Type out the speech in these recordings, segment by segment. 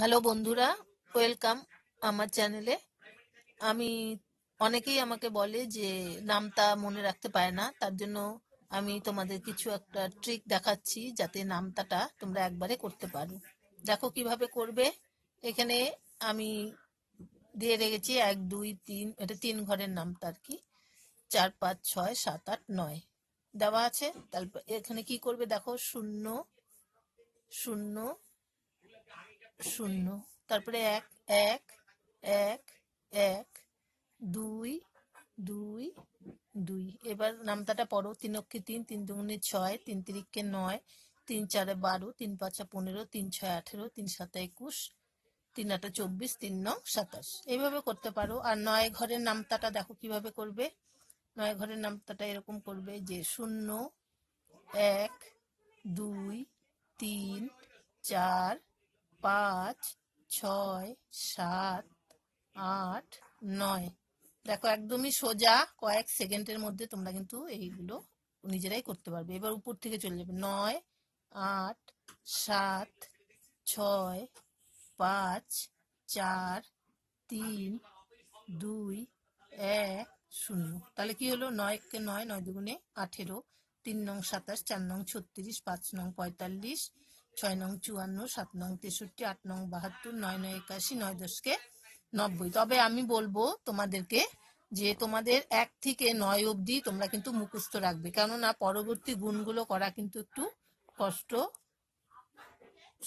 hello বন্ধুরা welcome আমার চ্যানেলে আমি অনেকেই আমাকে বলে যে নামটা মনে রাখতে পারে না তার জন্য আমি তোমাদের কিছু একটা ট্রিক দেখাচ্ছি যাতে নামতাটা তোমরা একবারে করতে পারো দেখো কিভাবে করবে এখানে আমি দিয়ে রেখেছি এক দুই তিন এটা তিন ঘরের নামটা আর কি চার পাঁচ ছয় সাত আট নয় দেওয়া আছে তারপর এখানে কি করবে দেখো শূন্য শূন্য শূন্য তারপরে এক এক এক এক দুই দুই দুই এবার নামতাটা পড়ো তিন অক্ষে তিন তিন দুগুণে ছয় তিন তিরিককে নয় তিন চারে বারো তিন পাঁচে পনেরো তিন ছয় আঠেরো তিন সাতে একুশ তিন আটে চব্বিশ তিন নং সাতাশ এইভাবে করতে পারো আর নয় ঘরের নামতাটা দেখো কিভাবে করবে নয় ঘরের নামতাটা এরকম করবে যে শূন্য এক দুই তিন চার পাঁচ ছয় সাত আট নয় দেখো একদমই সোজা কয়েক সেকেন্ডের মধ্যে তোমরা কিন্তু এইগুলো নিজেরাই করতে পারবে এবার উপর থেকে চলে যাবে নয় আট সাত ছয় পাঁচ চার তিন দুই এক শূন্য তাহলে কি হলো নয়কে নয় নয় দুগুণে আঠেরো তিন নং সাতাশ চার নং ছত্রিশ পাঁচ নং পঁয়তাল্লিশ ছয় নং চুয়ান্ন সাত নং তেষট্টি আট নং বাহাত্তর নয় নয় একাশি নয় দশকে নব্বই তবে আমি বলবো তোমাদেরকে যে তোমাদের এক থেকে নয় অবধি তোমরা কিন্তু মুখস্থ রাখবে কেননা পরবর্তী গুণগুলো করা কিন্তু একটু কষ্ট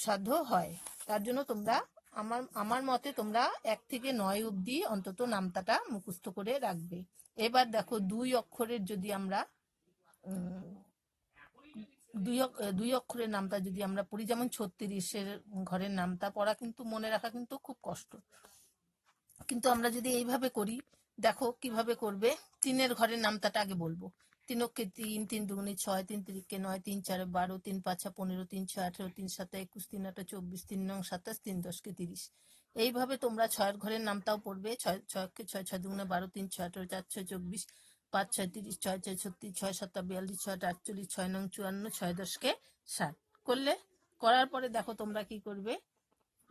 সাধ্য হয় তার জন্য তোমরা আমার আমার মতে তোমরা এক থেকে নয় অবধি অন্তত নামতাটা মুখস্থ করে রাখবে এবার দেখো দুই অক্ষরের যদি আমরা দুই দুই অক্ষরের নামটা যদি আমরা পড়ি যেমন ছত্রিশের ঘরের নামটা পড়া কিন্তু মনে রাখা কিন্তু খুব কষ্ট কিন্তু আমরা যদি এইভাবে করি দেখো কিভাবে করবে তিনের ঘরের নামটাটা আগে বলবো তিন অক্ষে তিন তিন দুগুণে ছয় তিন তিরিকে নয় তিন চার বারো তিন পাঁচা পনেরো তিন ছয় আঠেরো তিন সাত একুশ তিন আটা চব্বিশ তিন নং সাতাশ তিন দশকে তিরিশ এইভাবে তোমরা ছয়ের ঘরের নামটাও পড়বে ছয় ছয়কে ছয় ছয় দুগুণে বারো তিন ছয় আঠেরো চার ছয় চব্বিশ পাঁচ ছয় তিরিশ ছয় ছয় ছত্রিশ ছয় সাতটা বিয়াল্লিশ ছয়টা আটচল্লিশ ছয় নং চুয়ান্ন ছয় দশকে ষাট করলে করার পরে দেখো তোমরা কি করবে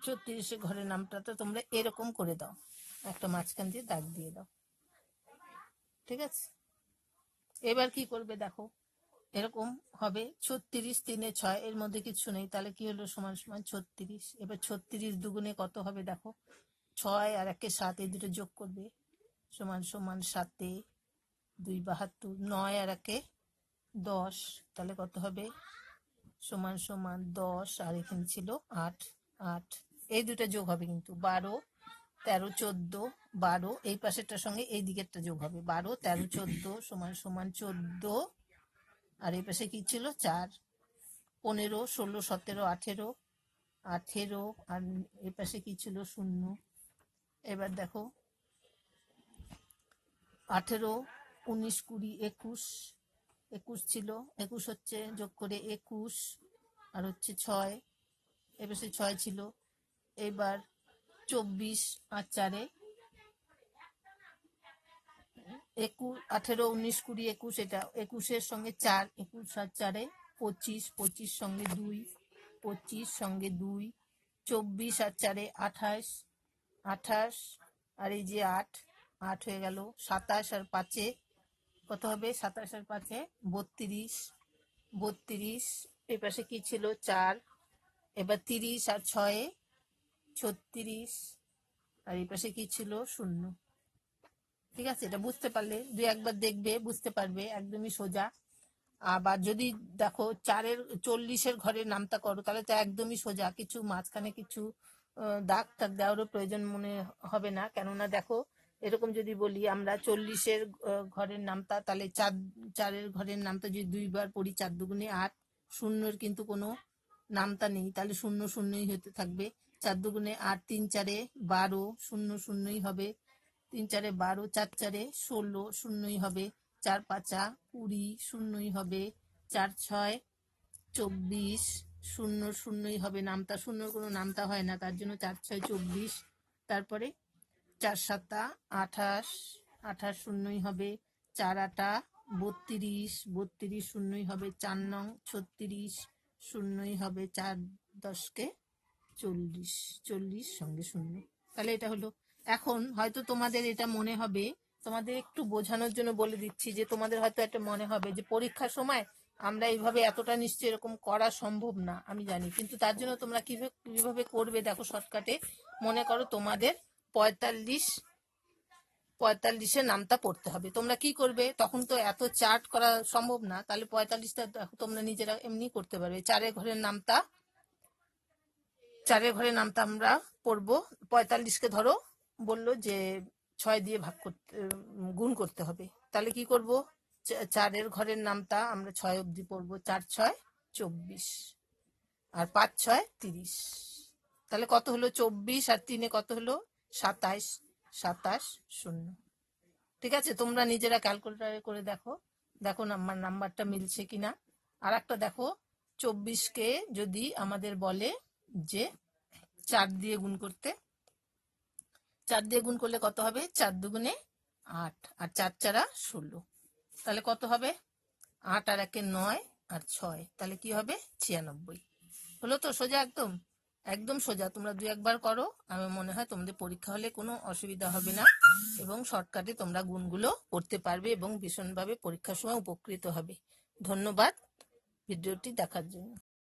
ছত্রিশে ঘরের তো তোমরা এরকম করে দাও একটা মাঝখান দিয়ে দাগ দিয়ে দাও ঠিক আছে এবার কি করবে দেখো এরকম হবে ছত্রিশ তিনে ছয় এর মধ্যে কিছু নেই তাহলে কি হলো সমান সমান ছত্রিশ এবার ছত্রিশ দুগুণে কত হবে দেখো ছয় আর একে সাত এই দুটো যোগ করবে সমান সমান সাতে দুই বাহাত্তর নয় আর একে দশ তাহলে কত হবে সমান সমান দশ আর এখানে ছিল আট আট এই দুটা যোগ হবে কিন্তু বারো তেরো চোদ্দ বারো এই পাশেরটার সঙ্গে এই দিকেরটা যোগ হবে বারো তেরো চোদ্দ সমান সমান চোদ্দ আর এই পাশে কি ছিল চার পনেরো ষোলো সতেরো আঠেরো আঠেরো আর এই পাশে কি ছিল শূন্য এবার দেখো আঠেরো উনিশ কুড়ি একুশ একুশ ছিল একুশ হচ্ছে যোগ করে একুশ আর হচ্ছে ছয় সে ছয় ছিল এবার চব্বিশ আর চারে একুশ আঠেরো উনিশ কুড়ি একুশ এটা একুশের সঙ্গে চার একুশ আর চারে পঁচিশ পঁচিশ সঙ্গে দুই পঁচিশ সঙ্গে দুই চব্বিশ আর চারে আঠাশ আঠাশ আর এই যে আট আট হয়ে গেল সাতাশ আর পাঁচে কত হবে সাতাশের পাঁচে বত্রিশ বত্রিশ এর পাশে কি ছিল চার এবার তিরিশ আর ছয়ে ছত্রিশ আর এপাশে পাশে কি ছিল শূন্য ঠিক আছে এটা বুঝতে পারলে দু একবার দেখবে বুঝতে পারবে একদমই সোজা আবার যদি দেখো চারের চল্লিশের ঘরে নামতা করো তাহলে তো একদমই সোজা কিছু মাঝখানে কিছু দাগ টাগ দেওয়ারও প্রয়োজন মনে হবে না কেননা দেখো এরকম যদি বলি আমরা চল্লিশের ঘরের নামতা তাহলে চার চারের ঘরের নামটা যদি দুইবার পড়ি চার দুগুণে আট শূন্যর কিন্তু কোনো নামতা নেই তাহলে শূন্য শূন্যই হতে থাকবে চার দুগুণে আট তিন চারে বারো শূন্য শূন্যই হবে তিন চারে বারো চার চারে ষোলো শূন্যই হবে চার পাঁচা কুড়ি শূন্যই হবে চার ছয় চব্বিশ শূন্য শূন্যই হবে নামতা শূন্যর কোনো নামতা হয় না তার জন্য চার ছয় চব্বিশ তারপরে চার সাতা আঠাশ আঠাশ শূন্যই হবে চার আটা বত্রিশ বত্রিশ শূন্যই হবে চার নং ছত্রিশ শূন্যই হবে চার দশকে চল্লিশ চল্লিশ সঙ্গে শূন্য তাহলে এটা হলো এখন হয়তো তোমাদের এটা মনে হবে তোমাদের একটু বোঝানোর জন্য বলে দিচ্ছি যে তোমাদের হয়তো একটা মনে হবে যে পরীক্ষার সময় আমরা এইভাবে এতটা নিশ্চয় এরকম করা সম্ভব না আমি জানি কিন্তু তার জন্য তোমরা কিভাবে কিভাবে করবে দেখো শর্টকাটে মনে করো তোমাদের পঁয়তাল্লিশ পঁয়তাল্লিশে নামটা পড়তে হবে তোমরা কি করবে তখন তো এত চার্ট করা সম্ভব না তাহলে পঁয়তাল্লিশটা দেখো তোমরা নিজেরা এমনি করতে পারবে চারে ঘরের নামটা চারের ঘরের নামটা আমরা পড়বো পঁয়তাল্লিশকে ধরো বললো যে ছয় দিয়ে ভাগ করতে গুণ করতে হবে তাহলে কি করব চারের ঘরের নামটা আমরা ছয় অবধি পড়বো চার ছয় চব্বিশ আর পাঁচ ছয় তিরিশ তাহলে কত হলো চব্বিশ আর তিনে কত হলো সাতাশ সাতাশ শূন্য ঠিক আছে তোমরা নিজেরা ক্যালকুলেটারে করে দেখো দেখো আমার নাম্বারটা মিলছে কিনা আর একটা দেখো চব্বিশকে যদি আমাদের বলে যে চার দিয়ে গুণ করতে চার দিয়ে গুণ করলে কত হবে চার দুগুণে আট আর চার চারা ষোলো তাহলে কত হবে আট আর একে নয় আর ছয় তাহলে কি হবে ছিয়ানব্বই হলো তো সোজা একদম একদম সোজা তোমরা দু একবার করো আমার মনে হয় তোমাদের পরীক্ষা হলে কোনো অসুবিধা হবে না এবং শর্টকাটে তোমরা গুণগুলো করতে পারবে এবং ভীষণভাবে পরীক্ষার সময় উপকৃত হবে ধন্যবাদ ভিডিওটি দেখার জন্য